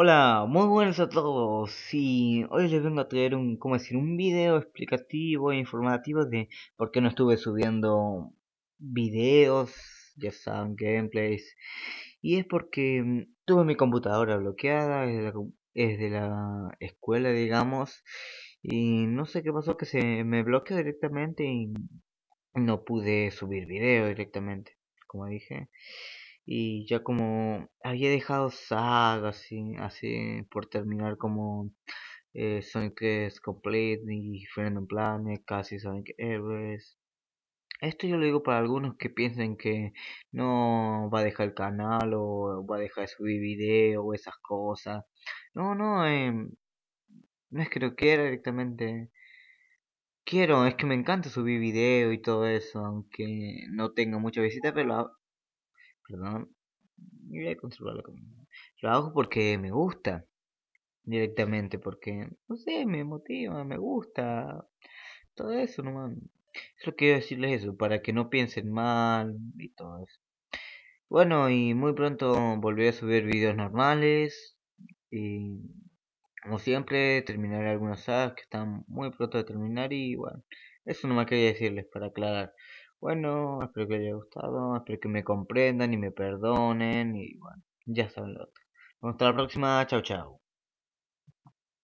Hola, muy buenas a todos y hoy les vengo a traer un, ¿cómo decir? un video explicativo e informativo de por qué no estuve subiendo videos, ya saben, gameplays y es porque mm, tuve mi computadora bloqueada es de la escuela digamos y no sé qué pasó que se me bloqueó directamente y no pude subir video directamente como dije y ya como había dejado sagas así, así por terminar como eh, Sonic es Complete y Fernando Planet, casi Sonic Heroes. Esto yo lo digo para algunos que piensen que no va a dejar el canal o va a dejar de subir video o esas cosas. No, no, eh, no es que lo quiera directamente. Quiero, es que me encanta subir video y todo eso, aunque no tenga mucha visita, pero perdón, voy a Lo hago porque me gusta directamente, porque, no sé, me motiva, me gusta, todo eso, no mames. Solo quiero decirles eso, para que no piensen mal y todo eso. Bueno, y muy pronto volveré a subir videos normales. Y como siempre, terminaré algunas sagas que están muy pronto de terminar. Y bueno, eso nomás quería decirles para aclarar. Bueno, espero que les haya gustado, espero que me comprendan y me perdonen y bueno, ya saben lo otro. Hasta la próxima, chao chao.